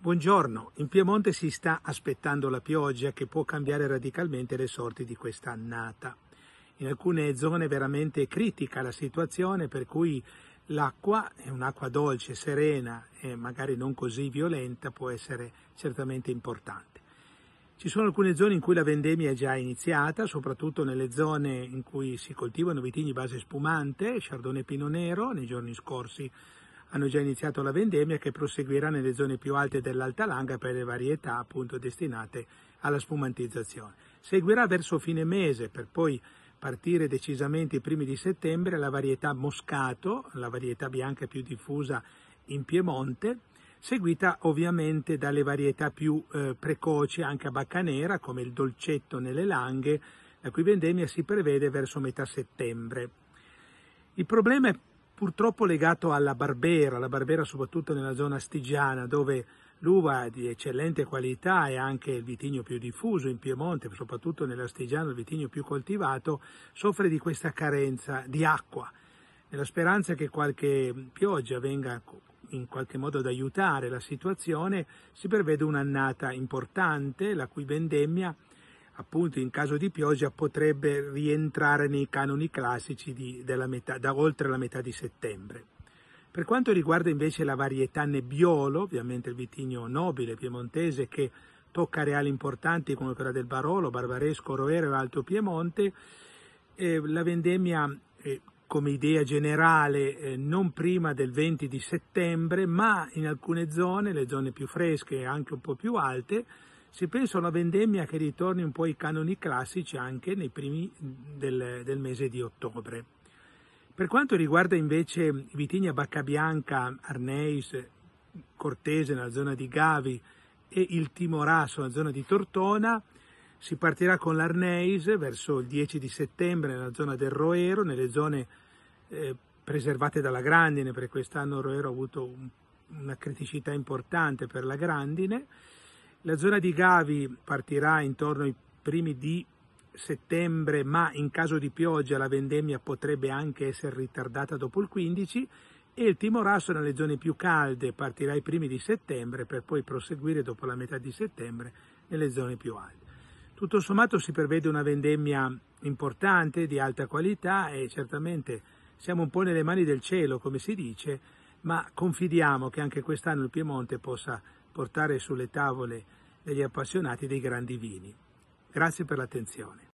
Buongiorno, in Piemonte si sta aspettando la pioggia che può cambiare radicalmente le sorti di questa annata. In alcune zone è veramente critica la situazione per cui l'acqua è un'acqua dolce, serena e magari non così violenta può essere certamente importante. Ci sono alcune zone in cui la vendemmia è già iniziata, soprattutto nelle zone in cui si coltivano vitigni base spumante, Chardonnay Pino Nero, nei giorni scorsi hanno già iniziato la vendemmia che proseguirà nelle zone più alte dell'Alta Langa per le varietà appunto destinate alla spumantizzazione. Seguirà verso fine mese per poi partire decisamente i primi di settembre la varietà Moscato, la varietà bianca più diffusa in Piemonte, seguita ovviamente dalle varietà più eh, precoci anche a bacca nera come il dolcetto nelle langhe, la cui vendemmia si prevede verso metà settembre. Il problema è purtroppo legato alla barbera, la barbera soprattutto nella zona astigiana dove l'uva di eccellente qualità è anche il vitigno più diffuso in Piemonte, soprattutto nell'astigiano il vitigno più coltivato, soffre di questa carenza di acqua. Nella speranza che qualche pioggia venga in qualche modo ad aiutare la situazione, si prevede un'annata importante, la cui vendemmia appunto in caso di pioggia potrebbe rientrare nei canoni classici di, metà, da oltre la metà di settembre. Per quanto riguarda invece la varietà nebbiolo, ovviamente il vitigno nobile piemontese che tocca reali importanti come quella del Barolo, Barbaresco, Roero e Alto Piemonte, eh, la vendemmia eh, come idea generale eh, non prima del 20 di settembre, ma in alcune zone, le zone più fresche e anche un po' più alte, si pensa a una vendemmia che ritorni un po' ai canoni classici anche nei primi del, del mese di ottobre. Per quanto riguarda invece vitigna bacca bianca, Arneis, Cortese nella zona di Gavi e il Timoraso nella zona di Tortona, si partirà con l'Arneis verso il 10 di settembre nella zona del Roero, nelle zone eh, preservate dalla grandine, perché quest'anno Roero ha avuto un, una criticità importante per la grandine, la zona di Gavi partirà intorno ai primi di settembre, ma in caso di pioggia la vendemmia potrebbe anche essere ritardata dopo il 15 e il timorasso nelle zone più calde partirà ai primi di settembre per poi proseguire dopo la metà di settembre nelle zone più alte. Tutto sommato si prevede una vendemmia importante, di alta qualità e certamente siamo un po' nelle mani del cielo, come si dice, ma confidiamo che anche quest'anno il Piemonte possa portare sulle tavole degli appassionati dei grandi vini. Grazie per l'attenzione.